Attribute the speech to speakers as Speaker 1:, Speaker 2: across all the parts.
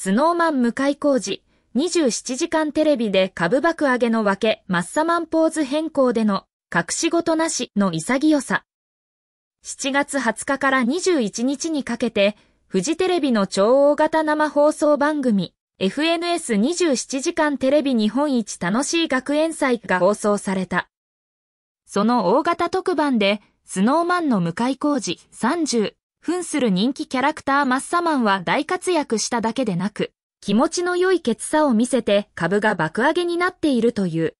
Speaker 1: スノーマン向井工事、27時間テレビで株爆上げの分け、マッサマンポーズ変更での、隠し事なしの潔さ。7月20日から21日にかけて、フジテレビの超大型生放送番組、FNS27 時間テレビ日本一楽しい学園祭が放送された。その大型特番で、スノーマンの向井工事30扮する人気キャラクターマッサマンは大活躍しただけでなく、気持ちの良いケツさを見せて株が爆上げになっているという。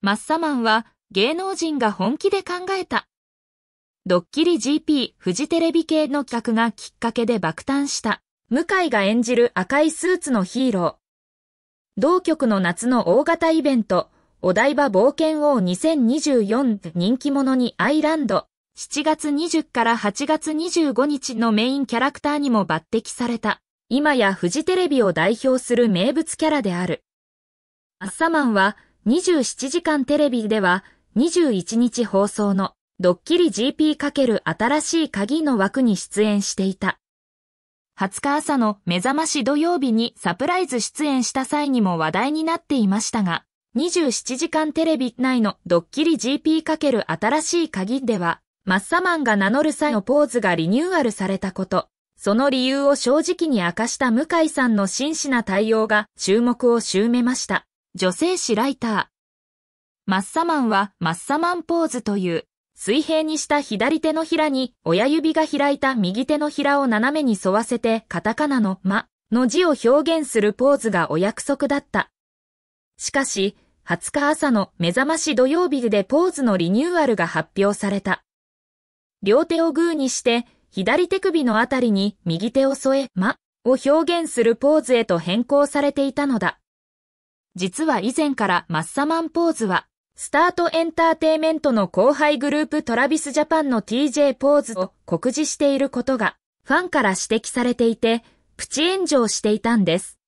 Speaker 1: マッサマンは芸能人が本気で考えた。ドッキリ GP フジテレビ系の企画がきっかけで爆誕した。向井が演じる赤いスーツのヒーロー。同局の夏の大型イベント、お台場冒険王2024人気者にアイランド。7月20から8月25日のメインキャラクターにも抜擢された、今やフジテレビを代表する名物キャラである。アッサマンは27時間テレビでは21日放送のドッキリ GP× 新しい鍵の枠に出演していた。20日朝の目覚まし土曜日にサプライズ出演した際にも話題になっていましたが、27時間テレビ内のドッキリ GP× 新しい鍵では、マッサマンが名乗る際のポーズがリニューアルされたこと、その理由を正直に明かした向井さんの真摯な対応が注目を集めました。女性誌ライター。マッサマンはマッサマンポーズという、水平にした左手のひらに親指が開いた右手のひらを斜めに沿わせてカタカナのマの字を表現するポーズがお約束だった。しかし、20日朝の目覚まし土曜日でポーズのリニューアルが発表された。両手をグーにして、左手首のあたりに右手を添え、ま、を表現するポーズへと変更されていたのだ。実は以前からマッサマンポーズは、スタートエンターテイメントの後輩グループトラビスジャパンの TJ ポーズを告示していることが、ファンから指摘されていて、プチ炎上していたんです。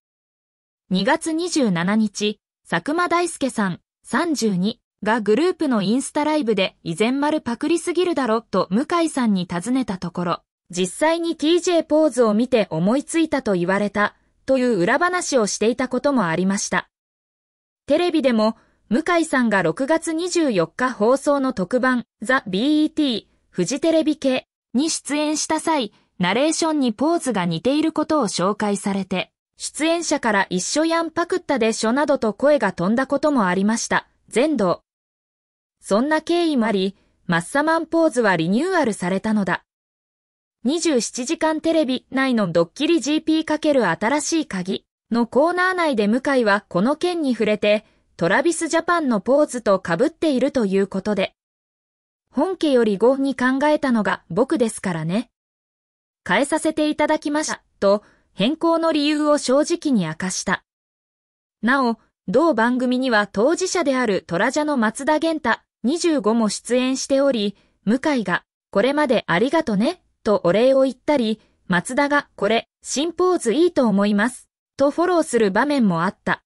Speaker 1: 2月27日、佐久間大介さん、32がグループのインスタライブで依然丸パクリすぎるだろと向井さんに尋ねたところ、実際に TJ ポーズを見て思いついたと言われたという裏話をしていたこともありました。テレビでも向井さんが6月24日放送の特番ザ・ BET フジテレビ系に出演した際、ナレーションにポーズが似ていることを紹介されて、出演者から一緒やんパクったでしょなどと声が飛んだこともありました。全道。そんな経緯もあり、マッサマンポーズはリニューアルされたのだ。27時間テレビ内のドッキリ GP× 新しい鍵のコーナー内で向井はこの件に触れて、トラビスジャパンのポーズと被っているということで。本家より後に考えたのが僕ですからね。変えさせていただきました、と変更の理由を正直に明かした。なお、同番組には当事者であるトラジャの松田玄太25も出演しており、向井が、これまでありがとね、とお礼を言ったり、松田が、これ、新ポーズいいと思います、とフォローする場面もあった。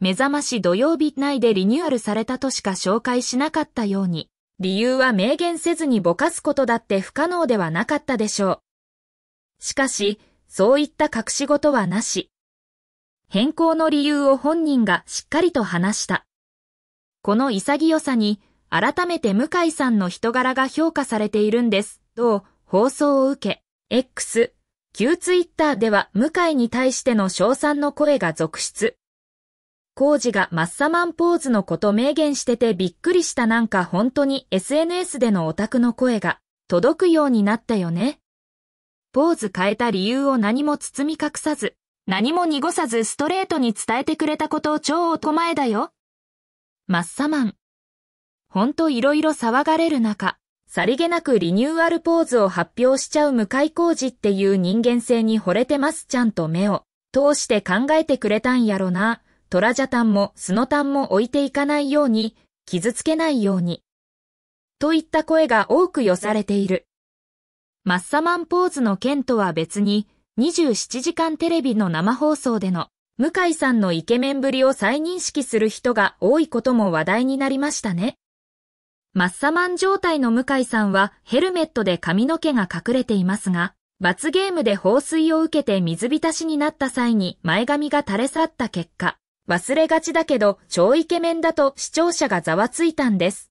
Speaker 1: 目覚まし土曜日内でリニューアルされたとしか紹介しなかったように、理由は明言せずにぼかすことだって不可能ではなかったでしょう。しかし、そういった隠し事はなし。変更の理由を本人がしっかりと話した。この潔さに、改めて向井さんの人柄が評価されているんです。と、放送を受け、X、旧ツイッターでは向井に対しての称賛の声が続出。工事がマッサマンポーズのこと明言しててびっくりしたなんか本当に SNS でのオタクの声が届くようになったよね。ポーズ変えた理由を何も包み隠さず、何も濁さずストレートに伝えてくれたことを超男前だよ。マッサマン。ほんといろいろ騒がれる中、さりげなくリニューアルポーズを発表しちゃう向井工二っていう人間性に惚れてますちゃんと目を通して考えてくれたんやろな。トラジャタンもスノタンも置いていかないように、傷つけないように。といった声が多く寄されている。マッサマンポーズの件とは別に、27時間テレビの生放送での向井さんのイケメンぶりを再認識する人が多いことも話題になりましたね。マッサマン状態の向井さんはヘルメットで髪の毛が隠れていますが、罰ゲームで放水を受けて水浸しになった際に前髪が垂れ去った結果、忘れがちだけど超イケメンだと視聴者がざわついたんです。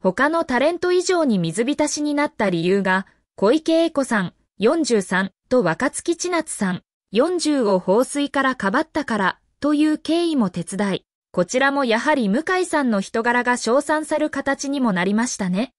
Speaker 1: 他のタレント以上に水浸しになった理由が、小池栄子さん43と若月千夏さん40を放水からかばったから、という経緯も手伝い、こちらもやはり向井さんの人柄が称賛さる形にもなりましたね。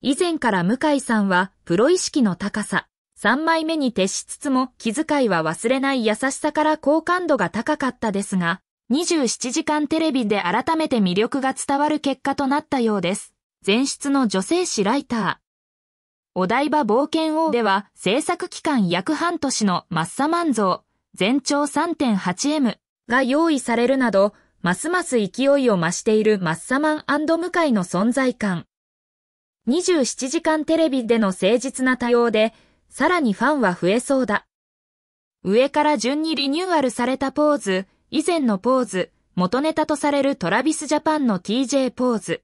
Speaker 1: 以前から向井さんは、プロ意識の高さ、3枚目に徹しつつも気遣いは忘れない優しさから好感度が高かったですが、27時間テレビで改めて魅力が伝わる結果となったようです。前出の女性誌ライター、お台場冒険王では制作期間約半年のマッサマン像、全長 3.8M が用意されるなど、ますます勢いを増しているマッサマン向井の存在感。27時間テレビでの誠実な対応で、さらにファンは増えそうだ。上から順にリニューアルされたポーズ、以前のポーズ、元ネタとされるトラビスジャパンの TJ ポーズ。